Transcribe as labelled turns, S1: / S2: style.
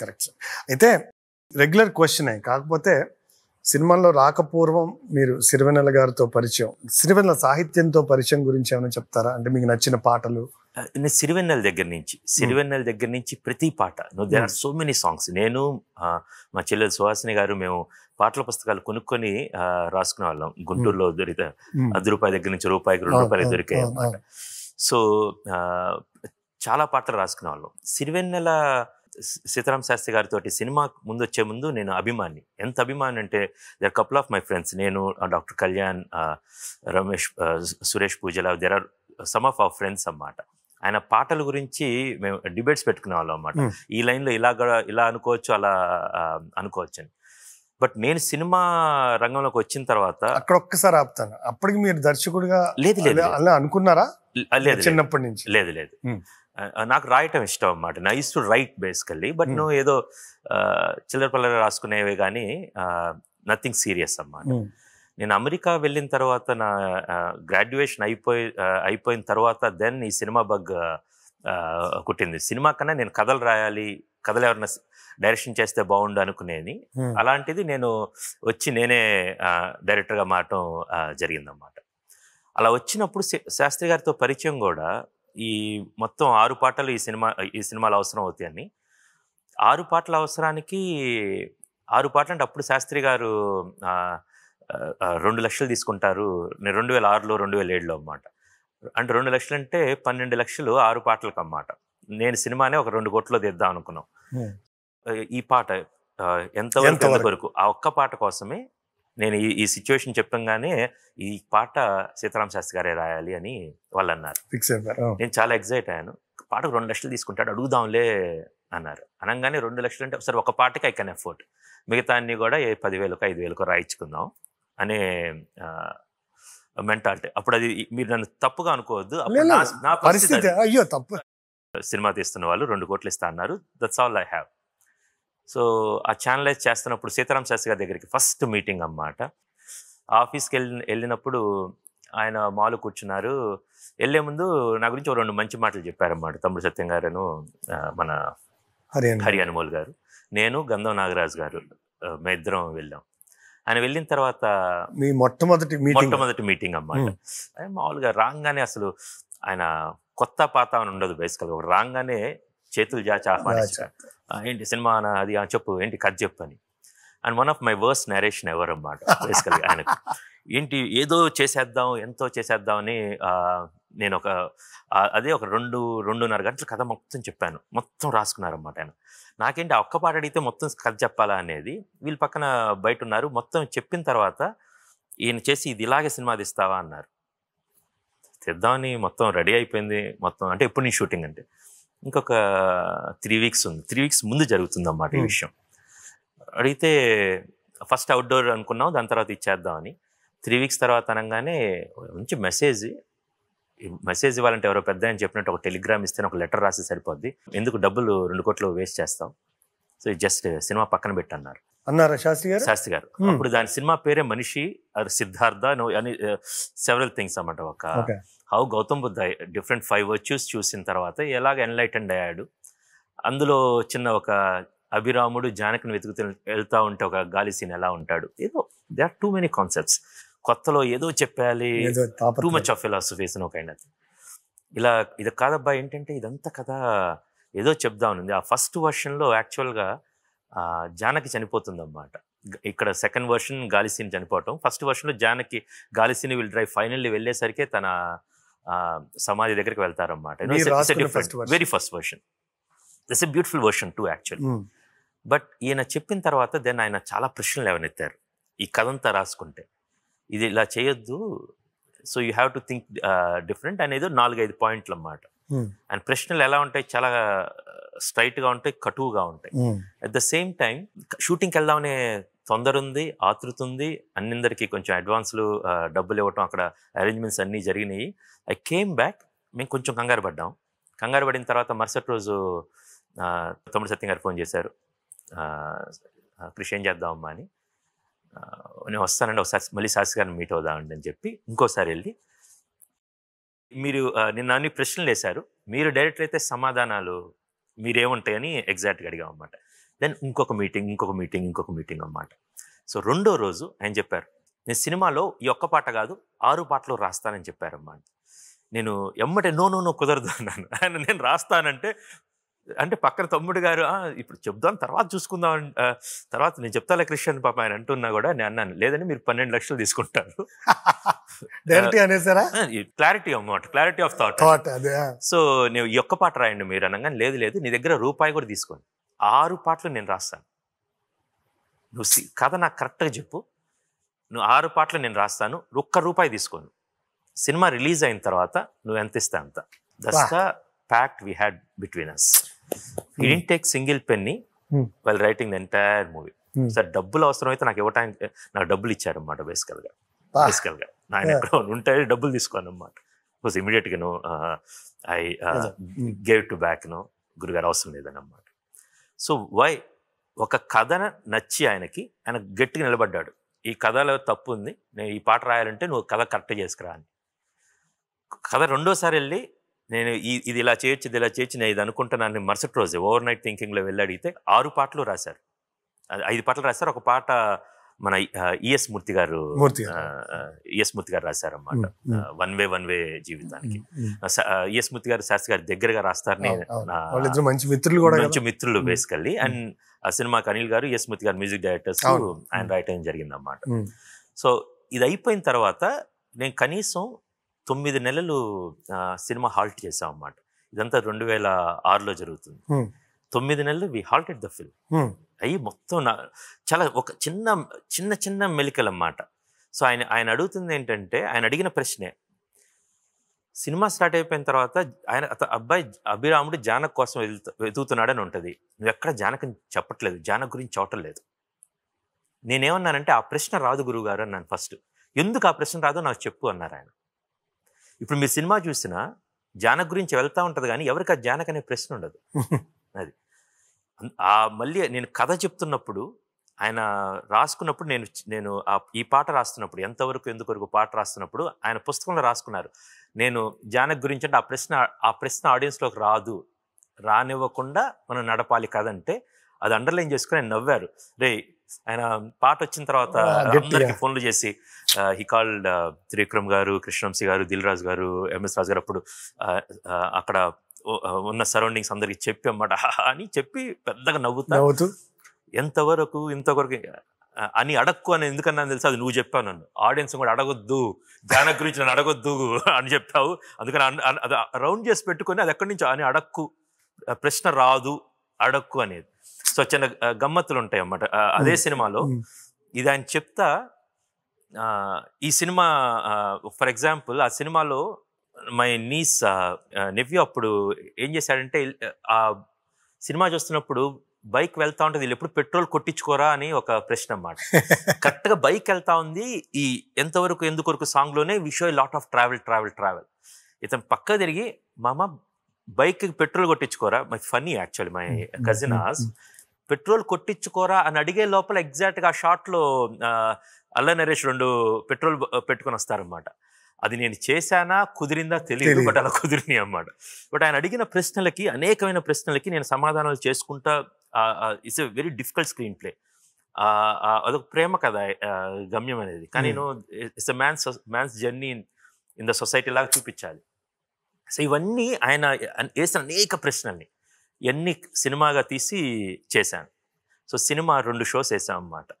S1: Correct sir అయితే regular క్వశ్చనే కాకపోతే సినిమాల్లో రాకపూర్వం మీరు సిరివెన్నెల గారితో పరిచయం సిరివెన్నెల సాహిత్యంతో పరిచయం గురించి ఏమైనా చెప్తారా అంటే మీకు నచ్చిన పాటలు నేను సిరివెన్నెల దగ్గర నుంచి hmm. సిరివెన్నెల దగ్గర నుంచి ప్రతి పాట they are so many songs నేను మా చెల్లెలు సుహాసిని గారు మేము పాటల పుస్తకాలు కొనుక్కొని రాసుకునే వాళ్ళం hmm. గుంటూరులో దొరికితే hmm. అది రూపాయి దగ్గర నుంచి రూపాయికి రెండు రూపాయలు దొరికాయి అన్నమాట సో చాలా పాటలు రాసుకునే వాళ్ళం సిరివెన్నెల సీతారాం శాస్త్రి గారితో సినిమా ముందు వచ్చే ముందు నేను అభిమాని ఎంత అభిమాని అంటే there couple of my friends నేను డాక్టర్ కళ్యాణ్ రమేష్ సురేష్ పూజల there are some of our friends అన్నమాట ఆయన పాటల గురించి మేము డిబేట్స్ పెట్టుకునే వాళ్ళం అన్నమాట hmm. ఈ లైన్లో ఇలా ఇలా అనుకోవచ్చు అలా అనుకోవచ్చు అని బట్ నేను సినిమా రంగంలోకి వచ్చిన తర్వాత అక్కడ ఒక్కసారి ఆపుతాను అప్పటికి మీరు దర్శకుడిగా లేదు లేదు అలా అనుకున్నారా లేదు చిన్నప్పటి నుంచి లేదు లేదు hmm. నాకు రాయటం ఇష్టం అన్నమాట నా to write basically but hmm. నువ్వు ఏదో చిల్లర పిల్లలు రాసుకునేవి కానీ నథింగ్ సీరియస్ అన్నమాట hmm. నేను అమెరికా వెళ్ళిన తర్వాత నా గ్రాడ్యుయేషన్ అయిపోయి అయిపోయిన తర్వాత దెన్ ఈ సినిమా బగ్ కుట్టింది సినిమా కన్నా నేను కథలు రాయాలి కథలు ఎవరైనా డైరెక్షన్ చేస్తే బాగుండు అనుకునేది hmm. అలాంటిది నేను వచ్చి నేనే డైరెక్టర్గా మారటం జరిగిందన్నమాట అలా వచ్చినప్పుడు శాస్త్రి గారితో పరిచయం కూడా ఈ మొత్తం ఆరు పాటలు ఈ సినిమా ఈ సినిమాలు అవసరం అవుతాయని ఆరు పాటల అవసరానికి ఆరు పాటలు అంటే అప్పుడు శాస్త్రి గారు రెండు లక్షలు తీసుకుంటారు రెండు వేల ఆరులో రెండు వేల ఏడులో అన్నమాట అంటే రెండు లక్షలు అంటే పన్నెండు లక్షలు ఆరు పాటలకు అన్నమాట నేను సినిమానే ఒక రెండు కోట్లో తీద్దాం అనుకున్నాం ఈ పాట ఎంతవరకు ఎంతవరకు ఆ ఒక్క పాట కోసమే నేను ఈ ఈ సిచ్యువేషన్ చెప్పంగానే ఈ పాట సీతారాం శాస్త్రి గారే రాయాలి అని వాళ్ళు అన్నారు ఫిక్స్ అయిపోయారు నేను చాలా ఎగ్జైట్ అయ్యాను పాటకు రెండు లక్షలు తీసుకుంటాడు అడుగుదాంలే అన్నారు అనగానే రెండు లక్షలు అంటే ఒకసారి ఒక పాటకి ఐ కెన్ ఎఫోర్ట్ మిగతా అన్ని కూడా ఏ పదివేలకు ఐదు వేలకు రాయించుకుందాం అనే మెంటాలిటీ అప్పుడు అది మీరు నన్ను తప్పుగా అనుకోవద్దు నా పరిస్థితి అయ్యో తప్పు సినిమా తీస్తున్న వాళ్ళు రెండు కోట్లు ఇస్తా అన్నారు that's all I have so ఆ ఛానలైజ్ చేస్తున్నప్పుడు సీతారాం శాస్త్రి గారి దగ్గరికి ఫస్ట్ మీటింగ్ అన్నమాట ఆఫీస్కి వెళ్ళి వెళ్ళినప్పుడు ఆయన మాలు కూర్చున్నారు వెళ్ళే ముందు నా గురించి రెండు మంచి మాటలు చెప్పారన్నమాట తమ్ముడు సత్యం గారు మన హరి అనుమోల్ గారు నేను గంధం నాగరాజు గారు మే ఇద్దరం వెళ్ళాం ఆయన వెళ్ళిన తర్వాత మీ మొట్టమొదటి మొట్టమొదటి మీటింగ్ అన్నమాట మామూలుగా రాగానే అసలు ఆయన కొత్త పాత ఉండదు బేసికల్గా రాగానే చేతులు జాచి ఆహ్వానించారు ఏంటి సినిమా అది చెప్పు ఏంటి కథ చెప్పు అని and one of my worse narration ఎవరు అన్నమాట ఆయన ఆయనకు ఏంటి ఏదో చేసేద్దాం ఎంతో చేసేద్దామని నేను ఒక అదే ఒక రెండు రెండున్నర గంటల కథ మొత్తం చెప్పాను మొత్తం రాసుకున్నారన్నమాట ఆయన నాకేంటి ఆ ఒక్క పాట అడిగితే మొత్తం కథ చెప్పాలా అనేది వీళ్ళు పక్కన బయట ఉన్నారు మొత్తం చెప్పిన తర్వాత ఈయన చేసి ఇది ఇలాగే సినిమా తీస్తావా అన్నారు తెద్దామని మొత్తం రెడీ అయిపోయింది మొత్తం అంటే ఎప్పుడు నీ షూటింగ్ అంటే ఇంకొక త్రీ వీక్స్ ఉంది త్రీ వీక్స్ ముందు జరుగుతుంది అన్నమాట ఈ hmm. విషయం అడిగితే ఫస్ట్ అవుట్డోర్ అనుకున్నాం దాని తర్వాత ఇచ్చేద్దామని త్రీ వీక్స్ తర్వాత అనగానే మంచి మెసేజ్ మెసేజ్ ఇవ్వాలంటే ఎవరో పెద్ద అని చెప్పినట్టు ఒక టెలిగ్రామ్ ఇస్తే ఒక లెటర్ రాసి సరిపోద్ది ఎందుకు డబ్బులు రెండు కోట్లు వేస్ట్ చేస్తాం సో జస్ట్ సినిమా పక్కన పెట్టన్నారు అన్నారు శాస్త్రి గారు శాస్త్రి గారు hmm. అప్పుడు దాని సినిమా పేరే మనిషి సిద్ధార్థ అని సెవెరల్ థింగ్స్ అన్నమాట ఒక how Gautam Buddha different five virtues చూసిన తర్వాత ఎలాగ ఎన్లైటెండ్ అయ్యాడు అందులో చిన్న ఒక అభిరాముడు జానకిని వెతుకుతూ వెళ్తా ఉంటే ఒక గాలి సీన్ ఎలా ఉంటాడు ఏదో they are too many concepts కొత్తలో ఏదో చెప్పాలి టూ మచ్ ఆఫ్ ఫిలాసఫీస్ ఒక ఆయన ఇలా ఇది కాదబ్బా ఏంటంటే ఇదంతా కథ ఏదో చెప్దా ఉంది ఆ ఫస్ట్ వర్షన్లో యాక్చువల్గా జానకి చనిపోతుందన్నమాట ఇక్కడ సెకండ్ వర్షన్ గాలిసీని చనిపోవటం ఫస్ట్ వర్షన్లో జానకి గాలిసీని విల్ డ్రైవ్ ఫైనల్లీ వెళ్ళేసరికి తన సమాధి దగ్గరికి అన్నమాట very first version this a beautiful version two actual but ఈయన చెప్పిన తర్వాత దెన్ ఆయన చాలా ప్రశ్నలు ఎవరినెత్తారు ఈ కథ అంతా రాసుకుంటే ఇది ఇలా చేయొద్దు so you have to think different అనేది నాలుగైదు పాయింట్లు అన్నమాట అండ్ hmm. ప్రశ్నలు ఎలా ఉంటాయి చాలా స్ట్రైట్గా uh, ఉంటాయి కటువుగా ఉంటాయి అట్ ద సేమ్ టైం షూటింగ్కి వెళ్దామనే తొందర ఉంది ఆతృత ఉంది అన్నిందరికీ కొంచెం అడ్వాన్స్లు డబ్బులు ఇవ్వటం అక్కడ అరేంజ్మెంట్స్ అన్నీ జరిగినాయి ఐ కేమ్ బ్యాక్ మేము కొంచెం కంగారు పడ్డాం కంగారు పడిన తర్వాత మరుసటి రోజు తమ్ముడు సత్యం గారు ఫోన్ చేశారు కృషి ఏం చేద్దామమ్మా అని నేను వస్తానండి ఒకసారి మళ్ళీ శాస్త్రి గారిని మీట్ అవుదామండి అని చెప్పి ఇంకోసారి వెళ్ళి మీరు నిన్న అన్ని ప్రశ్నలు వేశారు మీరు డైరెక్ట్ అయితే సమాధానాలు మీరేముంటాయని ఎగ్జాక్ట్గా అడిగామన్నమాట దెన్ ఇంకొక మీటింగ్ ఇంకొక మీటింగ్ ఇంకొక మీటింగ్ అన్నమాట సో రెండో రోజు ఆయన చెప్పారు నేను సినిమాలో ఈ ఒక్క పాట కాదు ఆరు పాటలు రాస్తానని చెప్పారన్నమాట నేను ఎమ్మటే నో నో నో కుదరదు అన్నాను ఆయన నేను రాస్తానంటే అంటే పక్కన తమ్ముడు గారు ఇప్పుడు చెప్దాం తర్వాత చూసుకుందాం తర్వాత నేను చెప్తాలే కృష్ణ పాప ఆయన అంటున్నా కూడా నేను అన్నాను లేదని మీరు పన్నెండు లక్షలు తీసుకుంటారు
S2: అనేసారా
S1: క్లారిటీ అన్నమాట క్లారిటీ ఆఫ్ థాట్ సో నేను ఈ ఒక్క పాట రాయండి మీరు అనగానే లేదు లేదు నీ దగ్గర రూపాయి కూడా తీసుకోండి ఆరు పాటలు నేను రాస్తాను నువ్వు కథ నాకు కరెక్ట్గా చెప్పు నువ్వు ఆరు పాటలు నేను రాస్తాను ఒక్క రూపాయి తీసుకోను సినిమా రిలీజ్ అయిన తర్వాత నువ్వు ఎంత ఇస్తా అంత that's the pact we had between us ఈ take single penny while writing the entire movie sir డబ్బులు అవసరం అయితే నాకు ఇవ్వటానికి నాకు డబ్బులు ఇచ్చాడు అన్నమాట బేసికల్గా బేసికల్గా నాయన ఎక్కడ డబ్బులు తీసుకోను అన్నమాట బికాస్ ఇమీడియట్గా నువ్వు ఐ గేవ్ టు బ్యాక్ నువ్వు గురుగారు అవసరం లేదని అనమాట సో వై ఒక కథన నచ్చి ఆయనకి ఆయన గట్టిగా నిలబడ్డాడు ఈ కథలో తప్పు ఉంది నేను ఈ పాట రాయాలంటే నువ్వు కథ కరెక్ట్ చేసుకురా అని కథ రెండోసారి వెళ్ళి నేను ఈ ఇది ఇలా చేయొచ్చు ఇది ఇలా చేయొచ్చు నేను ఇది అనుకుంటున్నాను మరుసటి రోజు ఓవర్ నైట్ థింకింగ్లో వెళ్ళి అడిగితే ఆరు పాటలు రాశారు ఐదు పాటలు రాశారు ఒక పాట మన ES Murthy e garu ES Murthy e garu రాశారన్నమాట one way one way జీవితానికి ఈఎస్ మూర్తి e గారు శాస్త్రి గారి దగ్గరగా రాస్తారని మంచి మిత్రులు కూడా మంచి మిత్రులు బేసికల్లీ అండ్ ఆ సినిమా అనిల్ గారు ఈఎస్ మూర్తి గారు మ్యూజిక్ డైరెక్టర్స్ ఆయన రాయటం అనమాట సో ఇది అయిపోయిన తర్వాత నేను కనీసం తొమ్మిది నెలలు సినిమా హాల్ట్ చేసాం అన్నమాట ఇదంతా రెండు వేల ఆరులో జరుగుతుంది తొమ్మిది నెలలు వి హాల్టెడ్ ద ఫిల్మ్ అయ్యి మొత్తం నా చాలా ఒక చిన్న చిన్న చిన్న మెలికలు అన్నమాట సో ఆయన ఆయన అడుగుతుంది ఏంటంటే ఆయన అడిగిన ప్రశ్నే సినిమా స్టార్ట్ అయిపోయిన తర్వాత ఆయన అబ్బాయి అభిరాముడు జానక్ కోసం వెతుకుతున్నాడు వెతుకుతున్నాడని ఉంటుంది నువ్వు ఎక్కడ జానక్ చెప్పట్లేదు జానక్ గురించి లేదు నేనేమన్నానంటే ఆ ప్రశ్న రాదు గురువు గారు అన్నాను ఫస్ట్ ఎందుకు ఆ ప్రశ్న రాదో నాకు చెప్పు అన్నారు ఆయన ఇప్పుడు మీరు సినిమా చూసినా జానక్ గురించి వెళ్తూ ఉంటుంది కానీ ఎవరికి ఆ జానక్ అనే ప్రశ్న ఉండదు అది ఆ మళ్ళీ నేను కథ చెప్తున్నప్పుడు ఆయన రాసుకున్నప్పుడు నేను నేను ఆ ఈ పాట రాస్తున్నప్పుడు ఎంతవరకు ఎందుకొరకు పాట రాస్తున్నప్పుడు ఆయన పుస్తకంలో రాసుకున్నారు నేను జానక్ గురించి అంటే ఆ ప్రశ్న ఆ ప్రశ్న ఆడియన్స్లోకి రాదు రానివ్వకుండా మనం నడపాలి కదంటే అది అండర్లైన్ చేసుకుని ఆయన నవ్వారు రే ఆయన పాట వచ్చిన తర్వాత అందరికి ఫోన్లు చేసి హీ కాల్డ్ త్రివిక్రమ్ గారు కృష్ణంశి గారు దిల్ రాజు గారు ఎంఎస్ రాజు గారు అప్పుడు అక్కడ ఉన్న సరౌండింగ్స్ అందరికి చెప్పి అన్నమాట అని చెప్పి పెద్దగా నవ్వుతా ఎంతవరకు ఇంతవరకు అని అడక్కు అని ఎందుకన్నా తెలుసు అది నువ్వు చెప్పావు నన్ను ఆడియన్స్ కూడా అడగొద్దు ధ్యాన గురించి నన్ను అడగొద్దు అని చెప్పావు అందుకని అది రౌండ్ చేసి పెట్టుకొని అది ఎక్కడి నుంచి అని అడక్కు ప్రశ్న రాదు అడక్కు అనేది సో చిన్న గమ్మత్తులు ఉంటాయి అన్నమాట అదే సినిమాలో ఇది ఆయన చెప్తా ఈ సినిమా ఫర్ ఎగ్జాంపుల్ ఆ సినిమాలో మై నీస్ నెవ్యూ అప్పుడు ఏం చేశాడంటే ఆ సినిమా చూస్తున్నప్పుడు బైక్ వెళ్తా ఉంటుంది వీళ్ళు ఎప్పుడు పెట్రోల్ కొట్టించుకోరా అని ఒక ప్రశ్న అన్నమాట కరెక్ట్గా బైక్ వెళ్తా ఉంది ఈ ఎంతవరకు ఎందుకొరకు సాంగ్లోనే విషో lot of travel travel travel ఇతను పక్క తిరిగి మామ బైక్కి పెట్రోల్ కొట్టించుకోరా my funny actually my cousin ask petrol కొట్టించుకోరా అని అడిగే లోపల ఎగ్జాక్ట్గా ఆ షార్ట్లో అల్ల నరేష్ రెండు పెట్రోల్ పెట్టుకుని వస్తారనమాట అది నేను చేశానా కుదిరిందా తెలియదు బట్ అలా కుదిరిని అన్నమాట బట్ ఆయన అడిగిన ప్రశ్నలకి అనేకమైన ప్రశ్నలకి నేను సమాధానాలు చేసుకుంటా it's a very difficult screenplay అదొక ప్రేమ కథ గమ్యం అనేది కానీ hmm. నేను it's man's man's journey in the society లాగా చూపించాలి సో ఇవన్నీ ఆయన వేసిన అనేక ప్రశ్నల్ని ఎన్ని సినిమాగా తీసి చేశాను సో సినిమా రెండు షోస్ వేసాం అన్నమాట